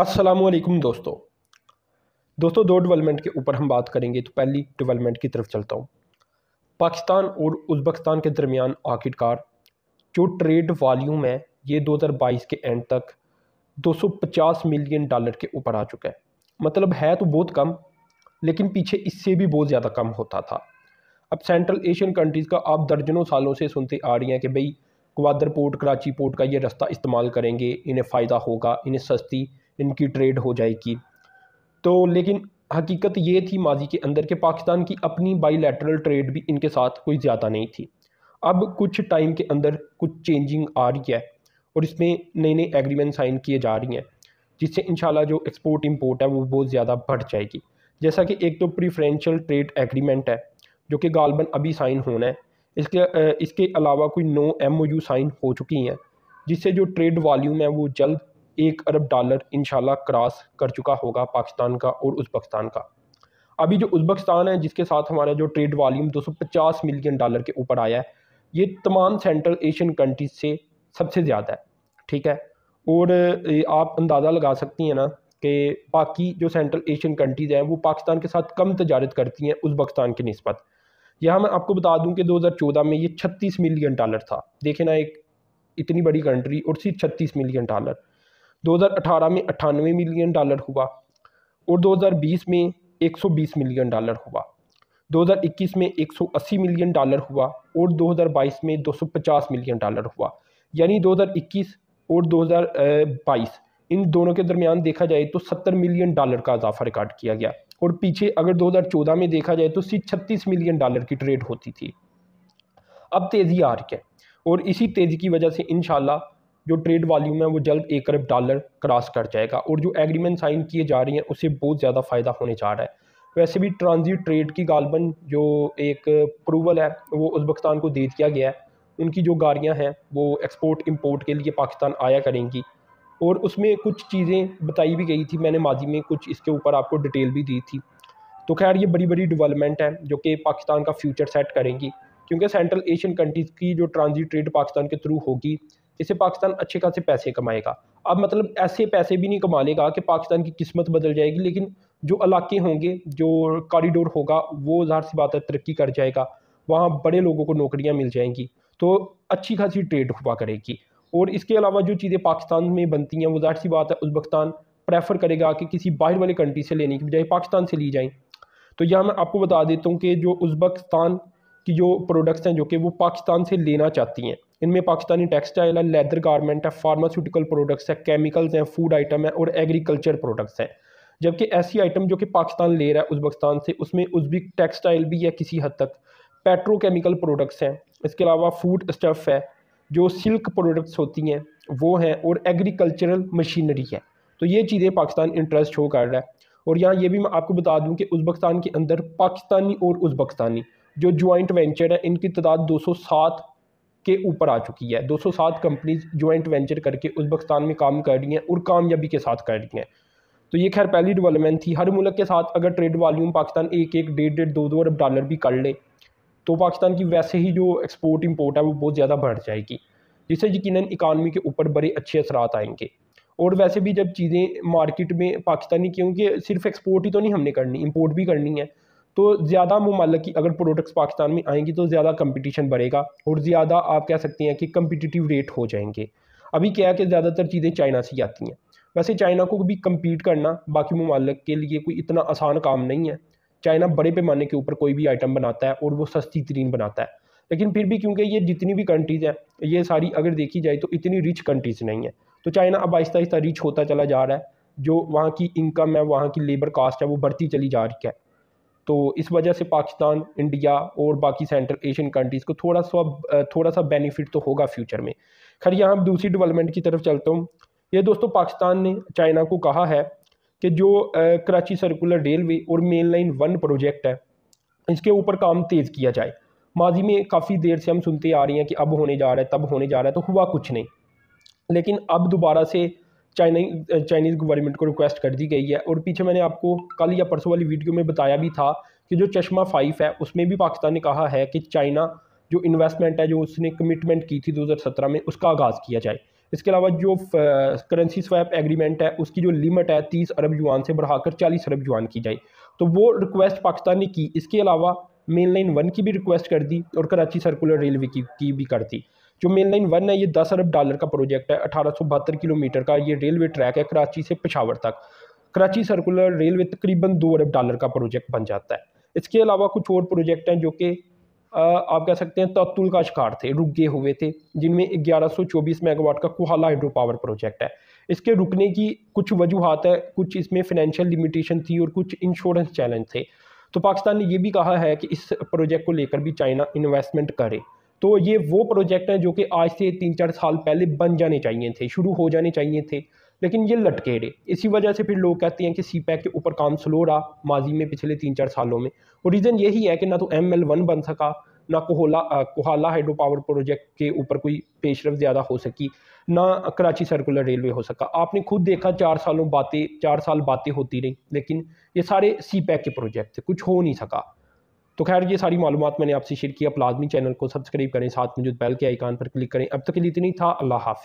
असलम दोस्तों दोस्तों दो डेवलपमेंट के ऊपर हम बात करेंगे तो पहली डेवलपमेंट की तरफ चलता हूँ पाकिस्तान और उज्बेकिस्तान के दरमियान आखिरकार जो ट्रेड वॉल्यूम है ये 2022 के एंड तक 250 मिलियन डॉलर के ऊपर आ चुका है मतलब है तो बहुत कम लेकिन पीछे इससे भी बहुत ज़्यादा कम होता था अब सेंट्रल एशियन कंट्रीज़ का आप दर्जनों सालों से सुनते आ रही हैं कि भाई ग्वादर पोर्ट कराची पोर्ट का ये रास्ता इस्तेमाल करेंगे इन्हें फ़ायदा होगा इन्हें सस्ती इनकी ट्रेड हो जाएगी तो लेकिन हकीकत ये थी माजी के अंदर के पाकिस्तान की अपनी बाईलैटरल ट्रेड भी इनके साथ कोई ज़्यादा नहीं थी अब कुछ टाइम के अंदर कुछ चेंजिंग आ रही है और इसमें नए नए एग्रीमेंट साइन किए जा रही हैं जिससे इन जो एक्सपोर्ट इम्पोर्ट है वो बहुत ज़्यादा बढ़ जाएगी जैसा कि एक तो प्रीफ्रेंशियल ट्रेड एग्रीमेंट है जो कि गालबन अभी साइन होना है इसके इसके अलावा कोई नो एम साइन हो चुकी हैं जिससे जो ट्रेड वॉल्यूम है वो जल्द एक अरब डॉलर इनशाला क्रॉस कर चुका होगा पाकिस्तान का और उज़्बकिस्तान का अभी जो उज़्बकिस्तान है जिसके साथ हमारा जो ट्रेड वॉल्यूम 250 मिलियन डॉलर के ऊपर आया है ये तमाम सेंट्रल एशियन कंट्रीज से सबसे ज़्यादा है ठीक है और आप अंदाज़ा लगा सकती हैं ना कि बाकी जो सेंट्रल एशियन कंट्रीज़ हैं वो पाकिस्तान के साथ कम तजारत करती हैं उज़्बकिस्तान के नस्बत यहाँ मैं आपको बता दूँ कि 2014 में ये 36 मिलियन डॉलर था देखे ना एक इतनी बड़ी कंट्री और सिर्फ 36 मिलियन डॉलर 2018 में अट्ठानवे मिलियन डॉलर हुआ और 2020 में 120 मिलियन डॉलर हुआ 2021 में 180 मिलियन डॉलर हुआ और 2022 में 250 मिलियन डॉलर हुआ यानी 2021 और 2022 इन दोनों के दरमियान देखा जाए तो 70 मिलियन डॉलर का इजाफा रिकॉर्ड किया गया और पीछे अगर 2014 में देखा जाए तो सिर्फ छत्तीस मिलियन डॉलर की ट्रेड होती थी अब तेज़ी आ रही है और इसी तेज़ी की वजह से इन जो ट्रेड वॉल्यूम है वो जल्द एक अरब डॉलर क्रॉस कर जाएगा और जो एग्रीमेंट साइन किए जा रही हैं उससे बहुत ज़्यादा फ़ायदा होने जा रहा है वैसे भी ट्रांजिट ट्रेड की गालबन जो एक अप्रूवल है वो उज़बकिस्तान को दे दिया गया है उनकी जो गाड़ियाँ हैं वो एक्सपोर्ट इम्पोर्ट के लिए पाकिस्तान आया करेंगी और उसमें कुछ चीज़ें बताई भी गई थी मैंने माजी में कुछ इसके ऊपर आपको डिटेल भी दी थी तो खैर ये बड़ी बड़ी डेवलपमेंट है जो कि पाकिस्तान का फ्यूचर सेट करेंगी क्योंकि सेंट्रल एशियन कंट्रीज़ की जो ट्रांजिट ट्रेड पाकिस्तान के थ्रू होगी इससे पाकिस्तान अच्छे खासे पैसे कमाएगा अब मतलब ऐसे पैसे भी नहीं कमा लेगा कि पाकिस्तान की किस्मत बदल जाएगी लेकिन जो इलाके होंगे जो कॉरिडोर होगा वो ज़ाहिर सी बात है तरक्की कर जाएगा वहाँ बड़े लोगों को नौकरियाँ मिल जाएंगी तो अच्छी खासी ट्रेड हुआ करेगी और इसके अलावा जो चीज़ें पाकिस्तान में बनती हैं वो ज़ाहिर सी बात है उजबकस्तान प्रेफर करेगा कि किसी बाहर वाले कंट्री से लेने की बजाय पाकिस्तान से ली जाएँ तो यह मैं आपको बता देता हूँ कि जो उजबकस्तान कि जो प्रोडक्ट्स हैं जो कि वो पाकिस्तान से लेना चाहती हैं इनमें पाकिस्तानी टेक्सटाइल है लेदर गारमेंट है फार्मास्यूटिकल प्रोडक्ट्स है केमिकल्स हैं फूड आइटम है और एग्रीकल्चर प्रोडक्ट्स हैं जबकि ऐसी आइटम जो कि पाकिस्तान ले रहा है उज्बकिस्तान से उसमें उजबिक टेक्सटाइल भी है किसी हद तक पेट्रोकेमिकल प्रोडक्ट्स हैं इसके अलावा फूड स्टफ़ है जो सिल्क प्रोडक्ट्स होती हैं वो हैं और एग्रीकल्चरल मशीनरी है तो ये चीज़ें पाकिस्तान इंटरेस्ट शो कर रहा है और यहाँ ये भी मैं आपको बता दूँ कि उज़्बकिस्तान के अंदर पाकिस्तानी और उज़्बकिस्तानी जो ज्वाइंट वेंचर है इनकी तादाद 207 के ऊपर आ चुकी है 207 कंपनीज ज्वाइंट वेंचर करके उज्बेकिस्तान में काम कर रही हैं और कामयाबी के साथ कर रही हैं तो ये खैर पहली डेवलपमेंट थी हर मुल्क के साथ अगर ट्रेड वॉल्यूम पाकिस्तान एक एक डेढ़ डेढ़ दो दो अरब डॉलर भी कर ले तो पाकिस्तान की वैसे ही जो एक्सपोर्ट इम्पोर्ट है वो बहुत ज़्यादा बढ़ जाएगी जिससे यकीन इकानमी के ऊपर बड़े अच्छे असरात आएंगे और वैसे भी जब चीज़ें मार्केट में पाकिस्तानी क्योंकि सिर्फ एक्सपोर्ट ही तो नहीं हमने करनी इम्पोर्ट भी करनी है तो ज़्यादा ममालक की अगर प्रोडक्ट्स पाकिस्तान में आएंगी तो ज़्यादा कंपटीशन बढ़ेगा और ज़्यादा आप कह सकते हैं कि कम्पिटिटिव रेट हो जाएंगे अभी क्या है कि ज़्यादातर चीज़ें चाइना से आती हैं वैसे चाइना को भी कम्पीट करना बाकी ममालक के लिए कोई इतना आसान काम नहीं है चाइना बड़े पैमाने के ऊपर कोई भी आइटम बनाता है और वो सस्ती तरीन बनाता है लेकिन फिर भी क्योंकि ये जितनी भी कंट्रीज़ हैं ये सारी अगर देखी जाए तो इतनी रिच कंट्रीज़ नहीं है तो चाइना अब आहिस्ता आहिस्ता रिच होता चला जा रहा है जो वहाँ की इनकम है वहाँ की लेबर कास्ट है वो बढ़ती चली जा रही है तो इस वजह से पाकिस्तान इंडिया और बाकी सेंट्रल एशियन कंट्रीज़ को थोड़ा सा थोड़ा सा बेनिफिट तो होगा फ्यूचर में खैर यहाँ दूसरी डेवलपमेंट की तरफ चलता हूँ ये दोस्तों पाकिस्तान ने चाइना को कहा है कि जो कराची सर्कुलर रेलवे और मेन लाइन वन प्रोजेक्ट है इसके ऊपर काम तेज़ किया जाए माजी में काफ़ी देर से हम सुनते आ रहे हैं कि अब होने जा रहा है तब होने जा रहा है तो हुआ कुछ नहीं लेकिन अब दोबारा से चाइनी चाइनीज़ गवर्नमेंट को रिक्वेस्ट कर दी गई है और पीछे मैंने आपको कल या परसों वाली वीडियो में बताया भी था कि जो चश्मा फाइफ है उसमें भी पाकिस्तान ने कहा है कि चाइना जो इन्वेस्टमेंट है जो उसने कमिटमेंट की थी 2017 में उसका आगाज़ किया जाए इसके अलावा जो करेंसी स्वैप एग्रीमेंट है उसकी जो लिमिट है तीस अरब जुआन से बढ़ाकर चालीस अरब जुआन की जाए तो वो रिक्वेस्ट पाकिस्तान ने की इसके अलावा मेन लाइन वन की भी रिक्वेस्ट कर दी और कराची सर्कुलर रेलवे की, की भी कर दी जो मेन लाइन वन है ये दस अरब डॉलर का प्रोजेक्ट है अठारह किलोमीटर का ये रेलवे ट्रैक है कराची से पिशावर तक कराची सर्कुलर रेलवे तकरीबन दो अरब डॉलर का प्रोजेक्ट बन जाता है इसके अलावा कुछ और प्रोजेक्ट हैं जो कि आप कह सकते हैं तत्तुल का शिकार थे रुक गए हुए थे जिनमें 1124 मेगावाट का कोहाला हाइड्रो पावर प्रोजेक्ट है इसके रुकने की कुछ वजूहत है कुछ इसमें फिनेंशियल लिमिटेशन थी और कुछ इंश्योरेंस चैलेंज थे तो पाकिस्तान ने यह भी कहा है कि इस प्रोजेक्ट को लेकर भी चाइना इन्वेस्टमेंट करे तो ये वो प्रोजेक्ट हैं जो कि आज से तीन चार साल पहले बन जाने चाहिए थे शुरू हो जाने चाहिए थे लेकिन ये लटके रहे इसी वजह से फिर लोग कहते हैं कि सी पैक के ऊपर काम स्लो रहा माजी में पिछले तीन चार सालों में और रीज़न यही है कि ना तो एम एल वन बन सका ना Kohala Kohala hydro power project के ऊपर कोई पेशरफ ज़्यादा हो सकी ना कराची सर्कुलर रेलवे हो सका आपने खुद देखा चार सालों बातें चार साल बातें होती रहीं लेकिन ये सारे सी पैक के प्रोजेक्ट थे कुछ हो नहीं सका तो खैर ये सारी मालूम मैंने आपसे शेयर किया आप लाजमी चैनल को सब्सक्राइब करें साथ मौजूद बैल के आइकान पर क्लिक करें अब तक के लिए इतनी था अल्लाह हाफि